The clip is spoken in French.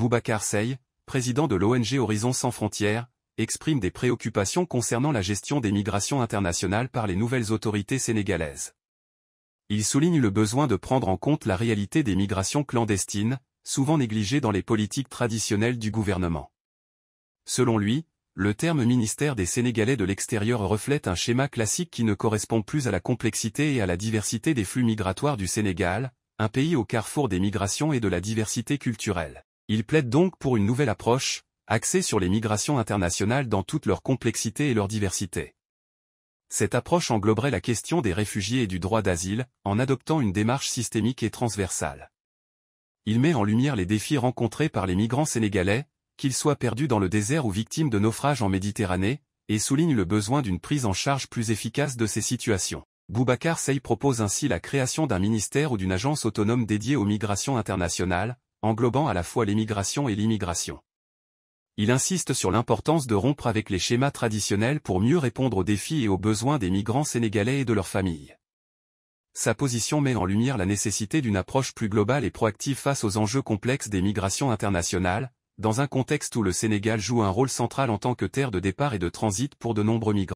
Boubacar Sey, président de l'ONG Horizon sans frontières, exprime des préoccupations concernant la gestion des migrations internationales par les nouvelles autorités sénégalaises. Il souligne le besoin de prendre en compte la réalité des migrations clandestines, souvent négligées dans les politiques traditionnelles du gouvernement. Selon lui, le terme ministère des Sénégalais de l'extérieur reflète un schéma classique qui ne correspond plus à la complexité et à la diversité des flux migratoires du Sénégal, un pays au carrefour des migrations et de la diversité culturelle. Il plaide donc pour une nouvelle approche, axée sur les migrations internationales dans toute leur complexité et leur diversité. Cette approche engloberait la question des réfugiés et du droit d'asile, en adoptant une démarche systémique et transversale. Il met en lumière les défis rencontrés par les migrants sénégalais, qu'ils soient perdus dans le désert ou victimes de naufrages en Méditerranée, et souligne le besoin d'une prise en charge plus efficace de ces situations. Boubacar Sey propose ainsi la création d'un ministère ou d'une agence autonome dédiée aux migrations internationales, englobant à la fois l'émigration et l'immigration. Il insiste sur l'importance de rompre avec les schémas traditionnels pour mieux répondre aux défis et aux besoins des migrants sénégalais et de leurs familles. Sa position met en lumière la nécessité d'une approche plus globale et proactive face aux enjeux complexes des migrations internationales, dans un contexte où le Sénégal joue un rôle central en tant que terre de départ et de transit pour de nombreux migrants.